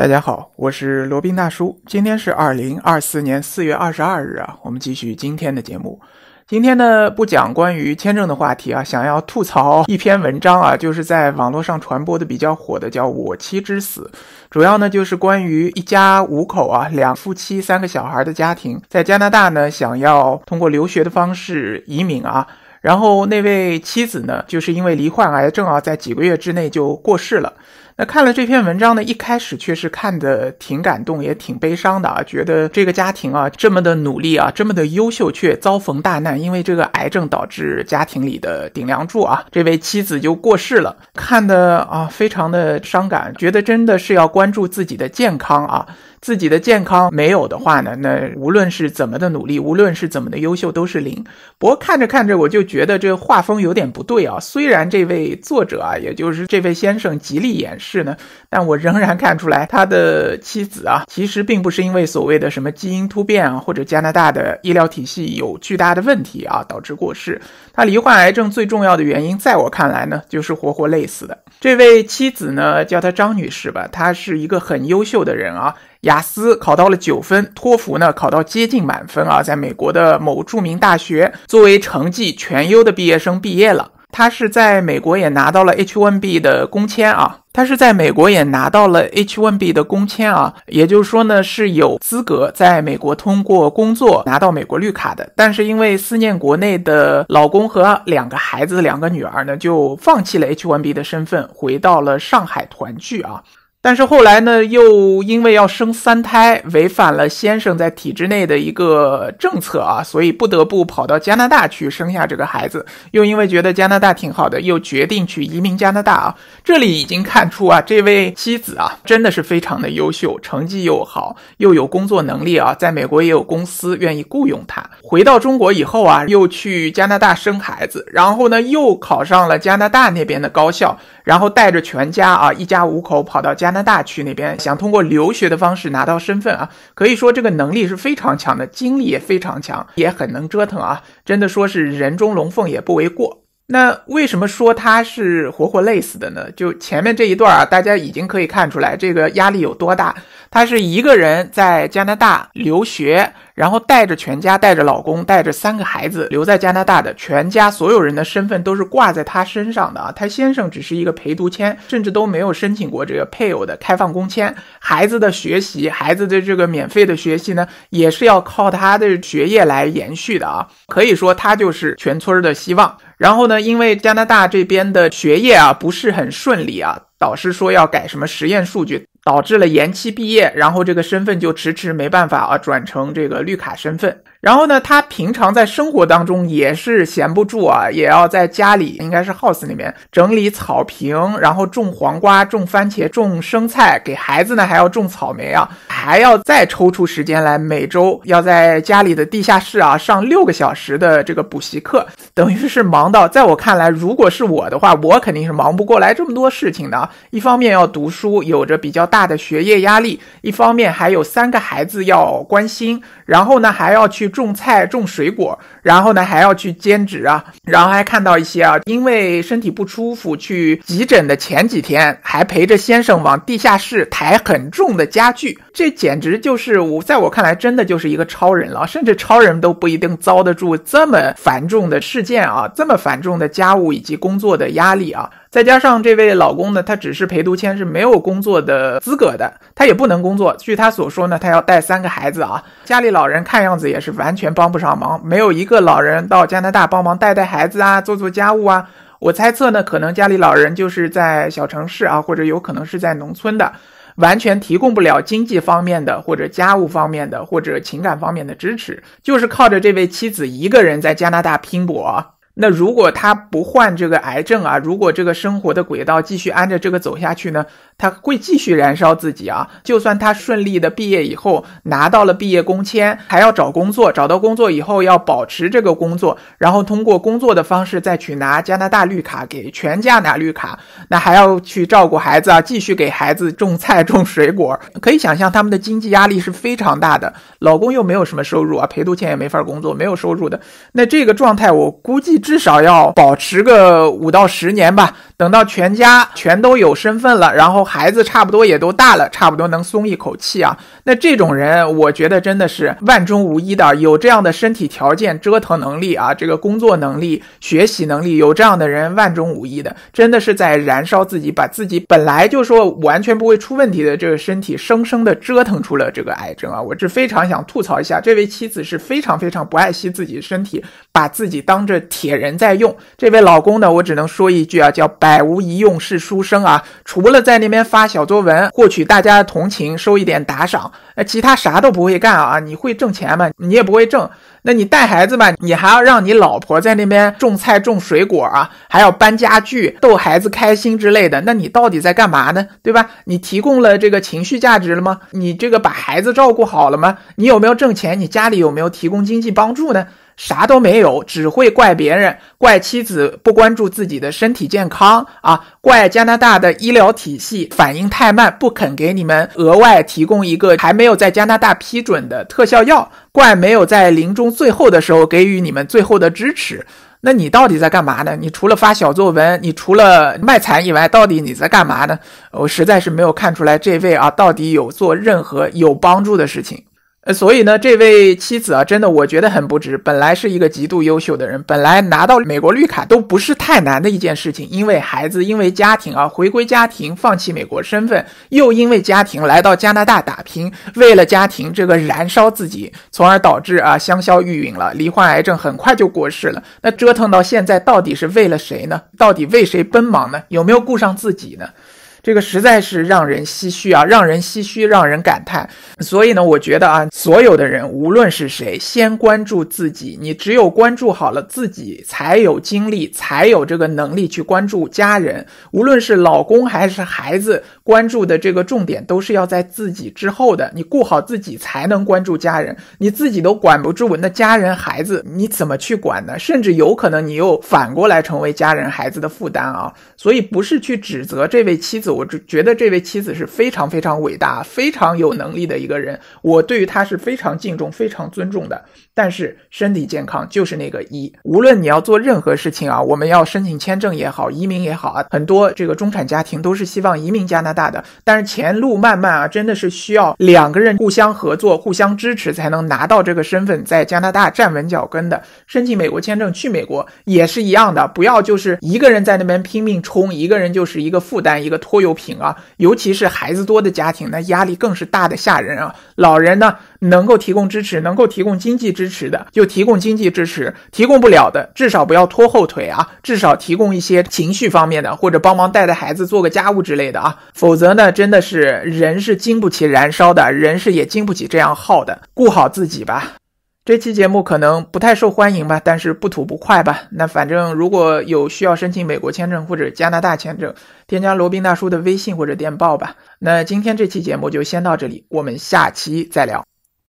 大家好，我是罗宾大叔。今天是二零二四年四月二十二日啊，我们继续今天的节目。今天呢不讲关于签证的话题啊，想要吐槽一篇文章啊，就是在网络上传播的比较火的，叫《我妻之死》。主要呢就是关于一家五口啊，两夫妻三个小孩的家庭，在加拿大呢想要通过留学的方式移民啊，然后那位妻子呢就是因为罹患癌症啊，在几个月之内就过世了。那看了这篇文章呢，一开始确实看的挺感动，也挺悲伤的啊，觉得这个家庭啊这么的努力啊，这么的优秀，却遭逢大难，因为这个癌症导致家庭里的顶梁柱啊，这位妻子就过世了，看的啊非常的伤感，觉得真的是要关注自己的健康啊。自己的健康没有的话呢，那无论是怎么的努力，无论是怎么的优秀，都是零。不过看着看着，我就觉得这画风有点不对啊。虽然这位作者啊，也就是这位先生极力掩饰呢，但我仍然看出来他的妻子啊，其实并不是因为所谓的什么基因突变啊，或者加拿大的医疗体系有巨大的问题啊导致过世。他罹患癌症最重要的原因，在我看来呢，就是活活累死的。这位妻子呢，叫她张女士吧，她是一个很优秀的人啊。雅思考到了九分，托福呢考到接近满分啊，在美国的某著名大学作为成绩全优的毕业生毕业了。他是在美国也拿到了 H1B 的工签啊，他是在美国也拿到了 H1B 的工签啊，也就是说呢是有资格在美国通过工作拿到美国绿卡的。但是因为思念国内的老公和两个孩子、两个女儿呢，就放弃了 H1B 的身份，回到了上海团聚啊。但是后来呢，又因为要生三胎，违反了先生在体制内的一个政策啊，所以不得不跑到加拿大去生下这个孩子。又因为觉得加拿大挺好的，又决定去移民加拿大啊。这里已经看出啊，这位妻子啊，真的是非常的优秀，成绩又好，又有工作能力啊，在美国也有公司愿意雇佣她。回到中国以后啊，又去加拿大生孩子，然后呢，又考上了加拿大那边的高校，然后带着全家啊，一家五口跑到加。加拿大去那边想通过留学的方式拿到身份啊，可以说这个能力是非常强的，精力也非常强，也很能折腾啊，真的说是人中龙凤也不为过。那为什么说他是活活累死的呢？就前面这一段啊，大家已经可以看出来这个压力有多大。他是一个人在加拿大留学，然后带着全家，带着老公，带着三个孩子留在加拿大的。全家所有人的身份都是挂在他身上的啊。他先生只是一个陪读签，甚至都没有申请过这个配偶的开放工签。孩子的学习，孩子的这个免费的学习呢，也是要靠他的学业来延续的啊。可以说，他就是全村的希望。然后呢？因为加拿大这边的学业啊不是很顺利啊，导师说要改什么实验数据，导致了延期毕业，然后这个身份就迟迟没办法啊转成这个绿卡身份。然后呢，他平常在生活当中也是闲不住啊，也要在家里，应该是 house 里面整理草坪，然后种黄瓜、种番茄、种生菜，给孩子呢还要种草莓啊，还要再抽出时间来每周要在家里的地下室啊上六个小时的这个补习课，等于是忙到在我看来，如果是我的话，我肯定是忙不过来这么多事情的。一方面要读书，有着比较大的学业压力；一方面还有三个孩子要关心，然后呢还要去。种菜、种水果，然后呢还要去兼职啊，然后还看到一些啊，因为身体不舒服去急诊的前几天，还陪着先生往地下室抬很重的家具，这简直就是我在我看来真的就是一个超人了，甚至超人都不一定遭得住这么繁重的事件啊，这么繁重的家务以及工作的压力啊。再加上这位老公呢，他只是陪读签，是没有工作的资格的，他也不能工作。据他所说呢，他要带三个孩子啊，家里老人看样子也是完全帮不上忙，没有一个老人到加拿大帮忙带带孩子啊，做做家务啊。我猜测呢，可能家里老人就是在小城市啊，或者有可能是在农村的，完全提供不了经济方面的或者家务方面的或者情感方面的支持，就是靠着这位妻子一个人在加拿大拼搏。那如果他不患这个癌症啊，如果这个生活的轨道继续按着这个走下去呢，他会继续燃烧自己啊。就算他顺利的毕业以后拿到了毕业工签，还要找工作，找到工作以后要保持这个工作，然后通过工作的方式再去拿加拿大绿卡，给全家拿绿卡，那还要去照顾孩子啊，继续给孩子种菜 种水果，可以想象他们的经济压力是非常大的。老公又没有什么收入啊，陪读钱也没法工作，没有收入的，那这个状态我估计。至少要保持个五到十年吧，等到全家全都有身份了，然后孩子差不多也都大了，差不多能松一口气啊。那这种人，我觉得真的是万中无一的，有这样的身体条件、折腾能力啊，这个工作能力、学习能力，有这样的人万中无一的，真的是在燃烧自己，把自己本来就说完全不会出问题的这个身体，生生的折腾出了这个癌症啊！我这非常想吐槽一下，这位妻子是非常非常不爱惜自己身体，把自己当着铁。也人在用这位老公呢，我只能说一句啊，叫百无一用是书生啊。除了在那边发小作文获取大家的同情，收一点打赏，那其他啥都不会干啊。你会挣钱吗？你也不会挣。那你带孩子吧，你还要让你老婆在那边种菜种水果啊，还要搬家具、逗孩子开心之类的。那你到底在干嘛呢？对吧？你提供了这个情绪价值了吗？你这个把孩子照顾好了吗？你有没有挣钱？你家里有没有提供经济帮助呢？啥都没有，只会怪别人，怪妻子不关注自己的身体健康啊，怪加拿大的医疗体系反应太慢，不肯给你们额外提供一个还没有在加拿大批准的特效药，怪没有在临终最后的时候给予你们最后的支持。那你到底在干嘛呢？你除了发小作文，你除了卖惨以外，到底你在干嘛呢？我实在是没有看出来这位啊，到底有做任何有帮助的事情。呃，所以呢，这位妻子啊，真的我觉得很不值。本来是一个极度优秀的人，本来拿到美国绿卡都不是太难的一件事情。因为孩子，因为家庭啊，回归家庭，放弃美国身份，又因为家庭来到加拿大打拼，为了家庭这个燃烧自己，从而导致啊香消玉殒了，罹患癌症，很快就过世了。那折腾到现在，到底是为了谁呢？到底为谁奔忙呢？有没有顾上自己呢？这个实在是让人唏嘘啊，让人唏嘘，让人感叹。所以呢，我觉得啊，所有的人，无论是谁，先关注自己。你只有关注好了自己，才有精力，才有这个能力去关注家人。无论是老公还是孩子，关注的这个重点都是要在自己之后的。你顾好自己，才能关注家人。你自己都管不住那家人孩子，你怎么去管呢？甚至有可能你又反过来成为家人孩子的负担啊。所以不是去指责这位妻子。我就觉得这位妻子是非常非常伟大、非常有能力的一个人，我对于她是非常敬重、非常尊重的。但是身体健康就是那个一，无论你要做任何事情啊，我们要申请签证也好，移民也好啊，很多这个中产家庭都是希望移民加拿大的。但是前路漫漫啊，真的是需要两个人互相合作、互相支持才能拿到这个身份，在加拿大站稳脚跟的。申请美国签证去美国也是一样的，不要就是一个人在那边拼命冲，一个人就是一个负担，一个拖。有品啊，尤其是孩子多的家庭，那压力更是大的吓人啊。老人呢，能够提供支持，能够提供经济支持的就提供经济支持，提供不了的至少不要拖后腿啊，至少提供一些情绪方面的，或者帮忙带带孩子、做个家务之类的啊。否则呢，真的是人是经不起燃烧的，人是也经不起这样耗的。顾好自己吧。这期节目可能不太受欢迎吧，但是不吐不快吧。那反正如果有需要申请美国签证或者加拿大签证，添加罗宾大叔的微信或者电报吧。那今天这期节目就先到这里，我们下期再聊。